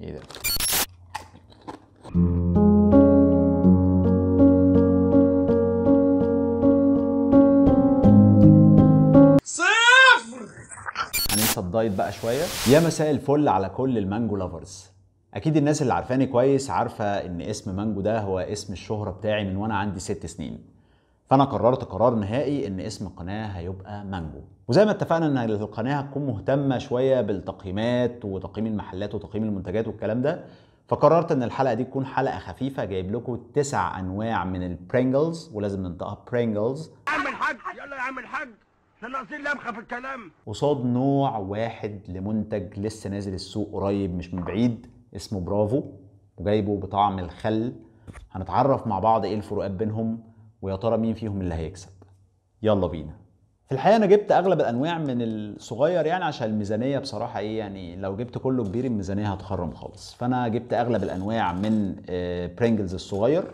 iyi صفر هننسى الدايت بقى شويه يا مساء الفل على كل المانجو لافرز اكيد الناس اللي عارفاني كويس عارفه ان اسم مانجو ده هو اسم الشهره بتاعي من وانا عندي ست سنين فانا قررت قرار نهائي ان اسم القناه هيبقى مانجو وزي ما اتفقنا ان القناه هتكون مهتمه شويه بالتقييمات وتقييم المحلات وتقييم المنتجات والكلام ده فقررت ان الحلقه دي تكون حلقه خفيفه جايب لكم تسع انواع من البرينجلز ولازم ننطقها برينجلز عم الحاج يلا يا عم الحاج احنا ناقصين لمخه في الكلام قصاد نوع واحد لمنتج لسه نازل السوق قريب مش من بعيد اسمه برافو وجايبه بطعم الخل هنتعرف مع بعض ايه الفروقات بينهم ويا ترى مين فيهم اللي هيكسب يلا بينا في الحقيقه انا جبت اغلب الانواع من الصغير يعني عشان الميزانيه بصراحه ايه يعني لو جبت كله كبير الميزانيه هتخرم خالص فانا جبت اغلب الانواع من برينجلز آه، الصغير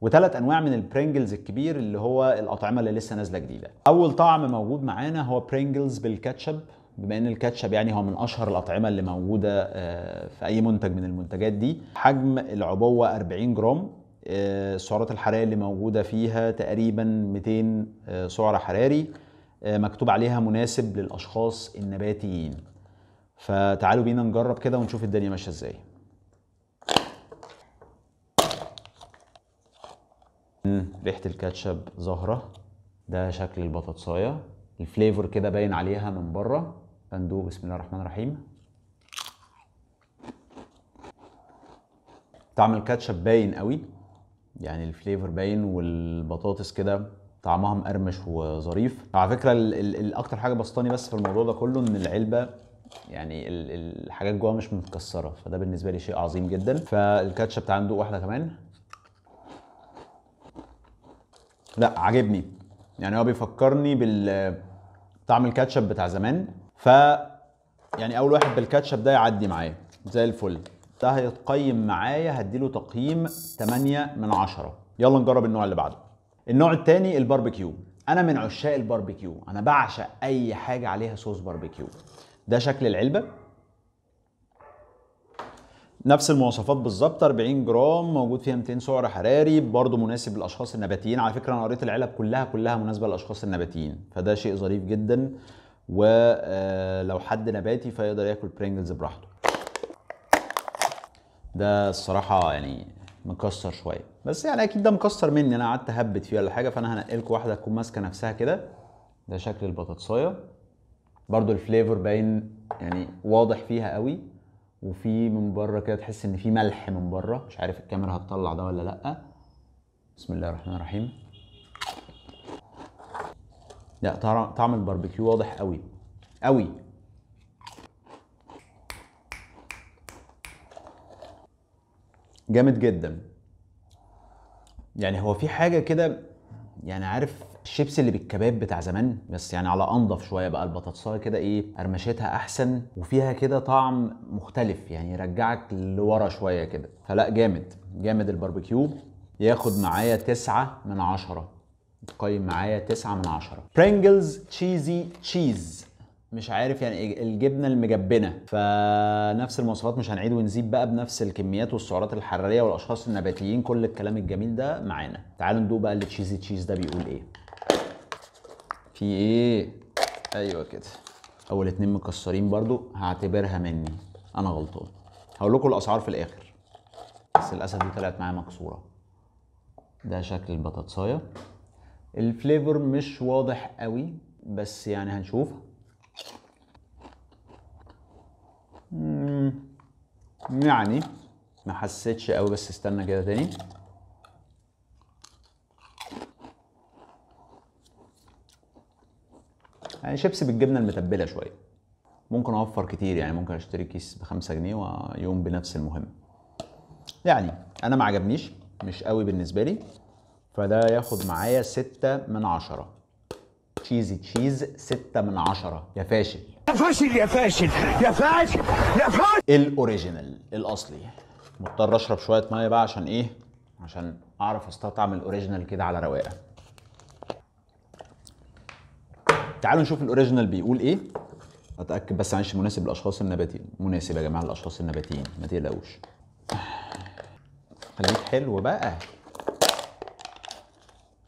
وثلاث انواع من البرينجلز الكبير اللي هو الاطعمه اللي لسه نازله جديده اول طعم موجود معانا هو برينجلز بالكاتشب بما ان الكاتشب يعني هو من اشهر الاطعمه اللي موجوده آه، في اي منتج من المنتجات دي حجم العبوه 40 جرام آه، السعرات الحراريه اللي موجوده فيها تقريبا 200 آه، سعر حراري آه، مكتوب عليها مناسب للاشخاص النباتيين فتعالوا بينا نجرب كده ونشوف الدنيا ماشيه ازاي ريحه الكاتشب ظاهره ده شكل البطاطسايه الفليفر كده باين عليها من بره هندوق بسم الله الرحمن الرحيم طعم الكاتشب باين قوي يعني الفليفر باين والبطاطس كده طعمها مقرمش وظريف على فكره الـ الـ ال اكتر حاجه بسطاني بس في الموضوع ده كله ان العلبه يعني الحاجات جواها مش متكسره فده بالنسبه لي شيء عظيم جدا فالكاتشب بتاع ندوق واحده كمان لا عاجبني يعني هو بيفكرني بال طعم الكاتشب بتاع زمان ف يعني اول واحد بالكاتشب ده يعدي معايا زي الفل ده هيتقيم معايا هديله تقييم 8 من 10 يلا نجرب النوع اللي بعده النوع الثاني الباربيكيو انا من عشاق الباربيكيو انا بعشق اي حاجه عليها صوص باربيكيو ده شكل العلبه نفس المواصفات بالظبط 40 جرام موجود فيها 200 سعر حراري برضه مناسب للاشخاص النباتيين على فكره انا قريت العلب كلها كلها مناسبه للاشخاص النباتيين فده شيء ظريف جدا ولو آه، حد نباتي فيقدر ياكل برينجلز براحته ده الصراحه يعني مكسر شويه بس يعني اكيد ده مكسر مني انا قعدت اهبت فيه ولا حاجه فانا هنقلكوا واحده تكون ماسكه نفسها كده ده شكل البطاطسايه برضو الفليفر باين يعني واضح فيها قوي وفي من بره كده تحس ان في ملح من بره مش عارف الكاميرا هتطلع ده ولا لا بسم الله الرحمن الرحيم لا طعم الباربيكيو واضح قوي قوي جامد جدا يعني هو في حاجه كده يعني عارف الشيبس اللي بالكباب بتاع زمان بس يعني على انضف شويه بقى البطاطسايه كده ايه قرمشتها احسن وفيها كده طعم مختلف يعني يرجعك لورا شويه كده فلا جامد جامد الباربيكيو ياخد معايا تسعة من عشرة تقيم معايا تسعة من عشرة برينجلز تشيزي تشيز مش عارف يعني إيه، الجبنه المجبنه فنفس المواصفات مش هنعيد ونزيد بقى بنفس الكميات والسعرات الحراريه والاشخاص النباتيين كل الكلام الجميل ده معانا تعالوا ندوق بقى التشيزي تشيز ده بيقول ايه في ايه ايوه كده اول اتنين مكسرين برضو هعتبرها مني انا غلطان هقول لكم الاسعار في الاخر بس للاسف دي طلعت معايا مكسوره ده شكل البطاطسايه الفليفر مش واضح قوي بس يعني هنشوف يعني ما حسيتش قوي بس استنى كده تاني يعني شيبس بالجبنه المتبله شويه ممكن اوفر كتير يعني ممكن اشتري كيس بخمسة جنيه ويوم بنفس المهم يعني انا ما عجبنيش مش قوي بالنسبه لي فده ياخد معايا ستة من عشرة تشيزي تشيز ستة من عشرة يا فاشل يا فاشل يا فاشل يا فاشل يا فاشل الاوريجينال الاصلي مضطر اشرب شويه ميه بقى عشان ايه عشان اعرف استطعم الاوريجينال كده على رواقه تعالوا نشوف الاوريجينال بيقول ايه اتاكد بس معلش مناسب للاشخاص النباتيين مناسب يا جماعه للاشخاص النباتيين ما تقلقوش خليك حلو بقى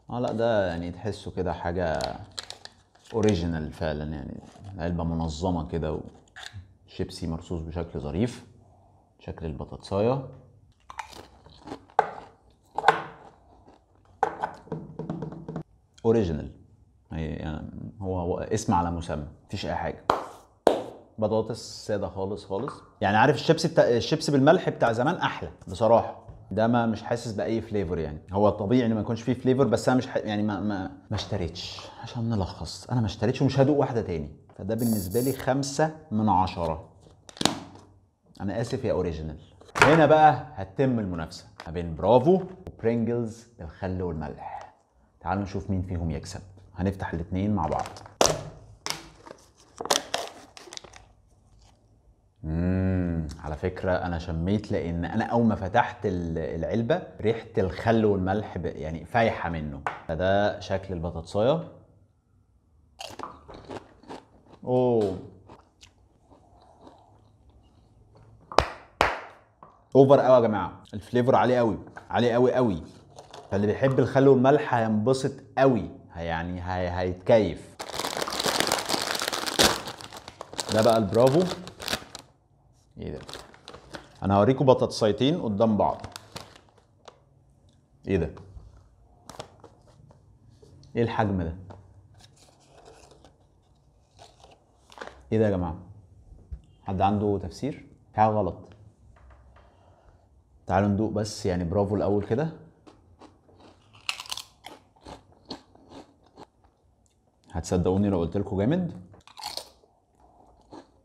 اه لا ده يعني تحسه كده حاجه اوريجينال فعلا يعني علبه منظمه كده وشيبسي مرصوص بشكل ظريف شكل البطاطسايه اوريجينال يعني هو, هو اسم على مسمى مفيش اي حاجه بطاطس ساده خالص خالص يعني عارف الشيبسي بتا... الشيبسي بالملح بتاع زمان احلى بصراحه ده ما مش حاسس باي فليفر يعني هو طبيعي ان ما يكونش فيه فليفر بس انا مش ح... يعني ما ما ما اشتريتش عشان نلخص انا ما اشتريتش ومش هدوق واحده تاني فده بالنسبه لي خمسة من عشرة انا اسف يا اوريجينال هنا بقى هتتم المنافسه ما بين برافو وبرينجلز الخل والملح تعالوا نشوف مين فيهم يكسب هنفتح الاثنين مع بعض فكره انا شميت لان انا اول ما فتحت العلبه ريحه الخل والملح يعني فايحه منه فده شكل البطاطسايه اوه اوفر قوي يا جماعه الفليفر عالي قوي عالي قوي قوي فاللي بيحب الخل والملح هينبسط قوي يعني هي... هيتكيف ده بقى البرافو ايه ده انا هوريكم بطاطسايتين قدام بعض ايه ده ايه الحجم ده ايه ده يا جماعه حد عنده تفسير حاجه غلط تعالوا ندوق بس يعني برافو الاول كده هتصدقوني لو قلت لكم جامد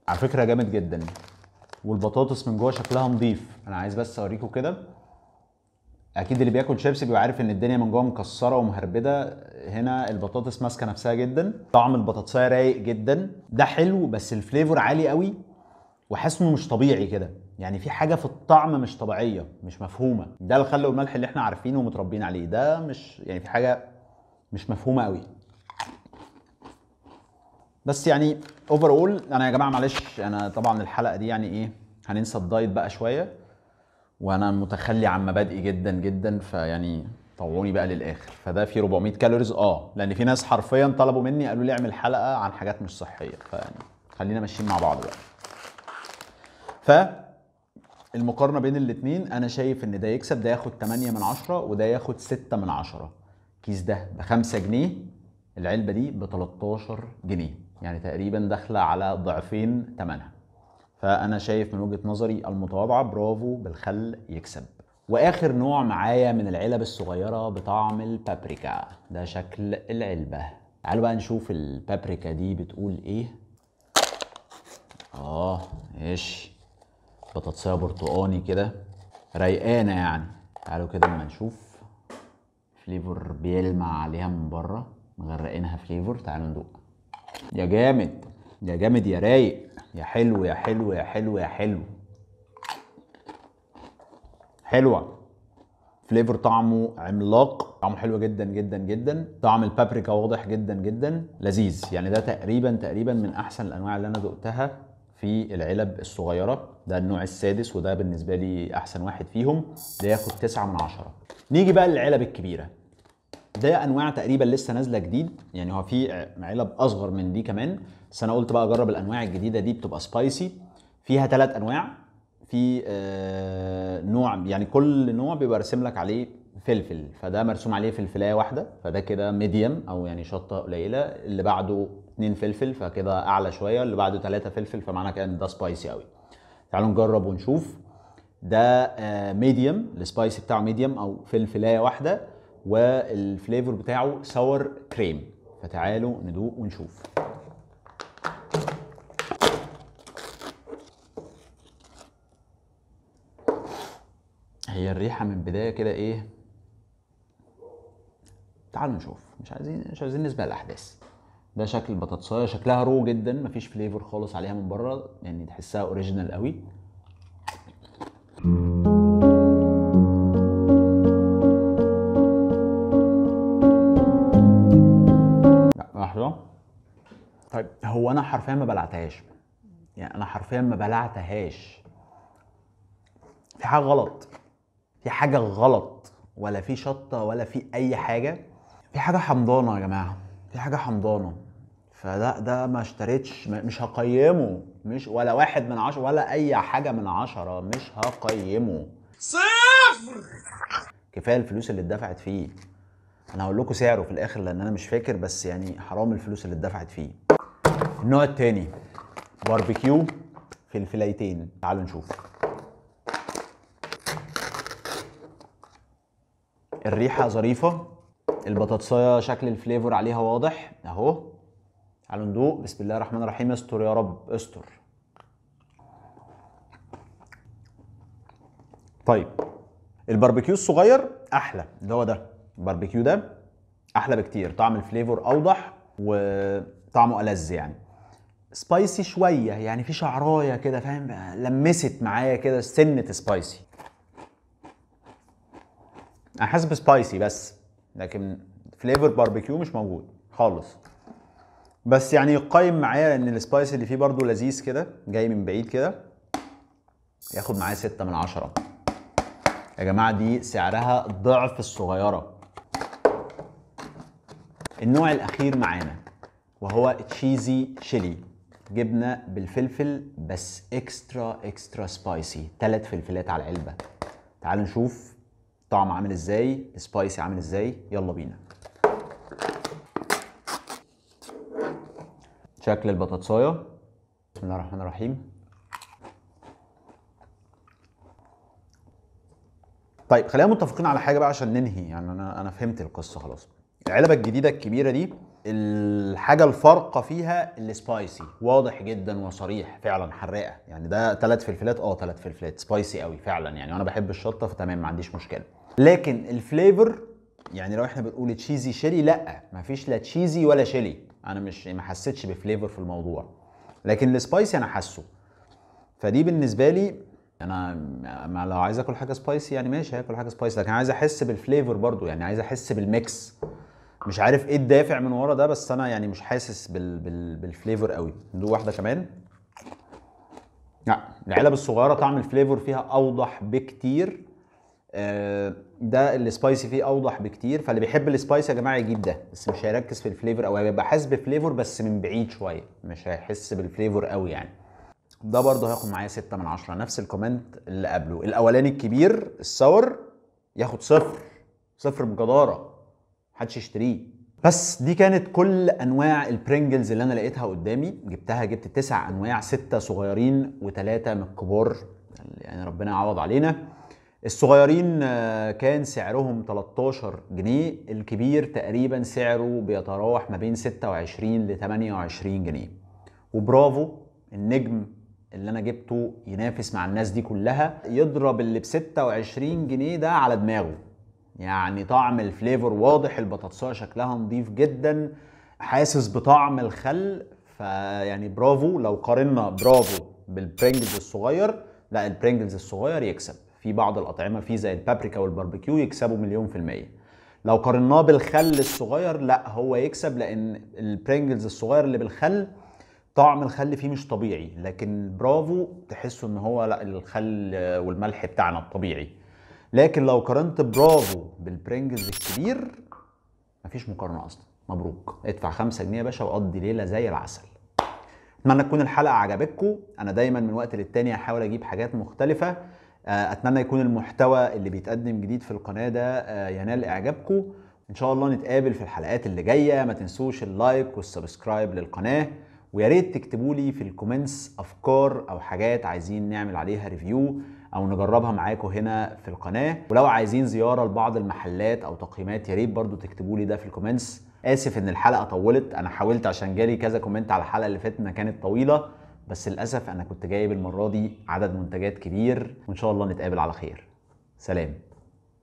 على فكره جامد جدا والبطاطس من جوه شكلها نظيف انا عايز بس اوريكم كده اكيد اللي بياكل شيبس بيبقى عارف ان الدنيا من جوه مكسره ومهربده هنا البطاطس ماسكه نفسها جدا طعم البطاطسيه رايق جدا ده حلو بس الفليفر عالي قوي وحاسس انه مش طبيعي كده يعني في حاجه في الطعم مش طبيعيه مش مفهومه ده الخل والملح اللي احنا عارفينه ومتربيين عليه ده مش يعني في حاجه مش مفهومه قوي بس يعني اوفر اول انا يا جماعه معلش انا طبعا الحلقه دي يعني ايه هننسى الدايت بقى شويه وانا متخلي عن مبادئي جدا جدا فيعني طوعوني بقى للاخر فده في 400 كالوريز اه لان في ناس حرفيا طلبوا مني قالوا لي اعمل حلقه عن حاجات مش صحيه فيعني خلينا ماشيين مع بعض بقى ف المقارنه بين الاثنين انا شايف ان ده يكسب ده ياخد 8 من 10 وده ياخد 6 من 10 كيس ده ب 5 جنيه العلبه دي ب 13 جنيه يعني تقريبا داخله على ضعفين ثمنها فانا شايف من وجهه نظري المتواضعه برافو بالخل يكسب واخر نوع معايا من العلب الصغيره بطعم البابريكا ده شكل العلبه تعالوا بقى نشوف البابريكا دي بتقول ايه اه ماشي بطاطسيه برتقاني كده ريقانه يعني تعالوا كده اما نشوف فليفر بيلمع عليها من بره مغرقينها فليفر تعالوا ندوق يا جامد يا جامد يا رايق يا حلو يا حلو يا حلو يا حلو حلوه فليفر طعمه عملاق طعمه حلو جدا جدا جدا طعم البابريكا واضح جدا جدا لذيذ يعني ده تقريبا تقريبا من احسن الانواع اللي انا ذقتها في العلب الصغيره ده النوع السادس وده بالنسبه لي احسن واحد فيهم ده ياخد 9 من 10 نيجي بقى للعلب الكبيره ده انواع تقريبا لسه نازله جديد يعني هو في علب اصغر من دي كمان بس انا قلت بقى اجرب الانواع الجديده دي بتبقى سبايسي فيها ثلاث انواع في آه، نوع يعني كل نوع بيبقى راسم لك عليه فلفل فده مرسوم عليه فلفلايه واحده فده كده ميديوم او يعني شطه قليله اللي بعده اتنين فلفل فكده اعلى شويه اللي بعده ثلاثه فلفل فمعنى كده ان ده سبايسي قوي تعالوا نجرب ونشوف ده ميديوم آه، السبايسي بتاعه ميديوم او فلفلايه واحده والفليفر بتاعه ساور كريم فتعالوا ندوق ونشوف هي الريحه من بدايه كده ايه تعالوا نشوف مش عايزين مش عايزين نسبق الاحداث ده شكل البطاطسايه شكلها رو جدا مفيش فليفر خالص عليها من بره يعني تحسها اوريجينال قوي لحظه طيب هو انا حرفيا ما بلعتهاش يعني انا حرفيا ما بلعتهاش في حاجه غلط في حاجه غلط ولا في شطه ولا في اي حاجه في حاجه حمضانه يا جماعه في حاجه حمضانه فلا ده ما اشتريتش مش هقيمه مش ولا واحد من عشرة ولا اي حاجة من عشرة مش هقيمه صفر كفاية الفلوس اللي اتدفعت فيه انا هقول لكم سعره في الاخر لان انا مش فاكر بس يعني حرام الفلوس اللي اتدفعت فيه النوع الثاني باربيكيو في الفلايتين تعالوا نشوف الريحه ظريفه البطاطسايه شكل الفليفر عليها واضح اهو تعالوا ندوق بسم الله الرحمن الرحيم استر يا رب استر طيب الباربيكيو الصغير احلى اللي هو ده الباربيكيو ده احلى بكتير طعم الفليفر اوضح وطعمه ألذ يعني سبايسي شويه يعني في شعرايه كده فاهم لمست معايا كده سنه سبايسي انا حاسس بسبايسي بس لكن فليفر باربيكيو مش موجود خالص بس يعني يقيم معايا ان السبايسي اللي فيه برضو لذيذ كده جاي من بعيد كده ياخد معايا ستة من عشرة يا جماعه دي سعرها ضعف الصغيره النوع الأخير معانا وهو تشيزي شيلي جبنة بالفلفل بس اكسترا اكسترا سبايسي ثلاث فلفلات على العلبة تعالوا نشوف طعم عامل ازاي سبايسي عامل ازاي يلا بينا شكل البطاطسايه بسم الله الرحمن الرحيم طيب خلينا متفقين على حاجه بقى عشان ننهي يعني انا انا فهمت القصه خلاص العلبه الجديده الكبيره دي الحاجه الفارقه فيها السبايسي واضح جدا وصريح فعلا حراقه يعني ده ثلاث فلفلات اه ثلاث فلفلات سبايسي قوي فعلا يعني وانا بحب الشطه فتمام ما عنديش مشكله لكن الفليفر يعني لو احنا بنقول تشيزي شيلي لا ما فيش لا تشيزي ولا شيلي انا مش ما حسيتش بفليفر في الموضوع لكن السبايسي انا حاسه فدي بالنسبه لي انا ما لو عايز اكل حاجه سبايسي يعني ماشي هاكل حاجه سبايسي لكن عايز احس بالفليفر برضو يعني عايز احس بالميكس مش عارف ايه الدافع من ورا ده بس انا يعني مش حاسس بال... بال... بالفليفر قوي ندوق واحده كمان لا العلب الصغيره طعم الفليفر فيها اوضح بكتير آه، ده السبايسي فيه اوضح بكتير فاللي بيحب السبايسي يا جماعه يجيب ده بس مش هيركز في الفليفر او هيبقى حاسس بفليفر بس من بعيد شويه مش هيحس بالفليفر قوي يعني ده برضه هياخد معايا 6 من 10 نفس الكومنت اللي قبله الاولاني الكبير الساور ياخد صفر صفر بجداره محدش يشتريه بس دي كانت كل انواع البرنجلز اللي انا لقيتها قدامي جبتها جبت تسع انواع سته صغيرين وثلاثه من الكبار يعني ربنا يعوض علينا الصغيرين آه، كان سعرهم 13 جنيه الكبير تقريبا سعره بيتراوح ما بين 26 ل 28 جنيه وبرافو النجم اللي انا جبته ينافس مع الناس دي كلها يضرب اللي ب 26 جنيه ده على دماغه يعني طعم الفليفر واضح البطاطس شكلها نظيف جدا حاسس بطعم الخل فيعني برافو لو قارنا برافو بالبرينجلز الصغير لا البرينجلز الصغير يكسب في بعض الاطعمه فيه زي البابريكا والباربيكيو يكسبوا مليون في الميه لو قارناه بالخل الصغير لا هو يكسب لان البرينجلز الصغير اللي بالخل طعم الخل فيه مش طبيعي لكن برافو تحسوا ان هو لا الخل والملح بتاعنا الطبيعي لكن لو قارنت برافو بالبرنجز الكبير مفيش مقارنه اصلا مبروك ادفع 5 جنيه يا باشا وقضي ليله زي العسل اتمنى تكون الحلقه عجبتكم انا دايما من وقت للتاني احاول اجيب حاجات مختلفه آه، اتمنى يكون المحتوى اللي بيتقدم جديد في القناه ده آه، ينال اعجابكم ان شاء الله نتقابل في الحلقات اللي جايه ما تنسوش اللايك والسبسكرايب للقناه ويا ريت تكتبوا لي في الكومنتس افكار او حاجات عايزين نعمل عليها ريفيو او نجربها معاكم هنا في القناه ولو عايزين زياره لبعض المحلات او تقييمات يا ريت برضو تكتبوا لي ده في الكومنتس اسف ان الحلقه طولت انا حاولت عشان جالي كذا كومنت على الحلقه اللي فاتت انها كانت طويله بس للاسف انا كنت جايب المره دي عدد منتجات كبير وان شاء الله نتقابل على خير سلام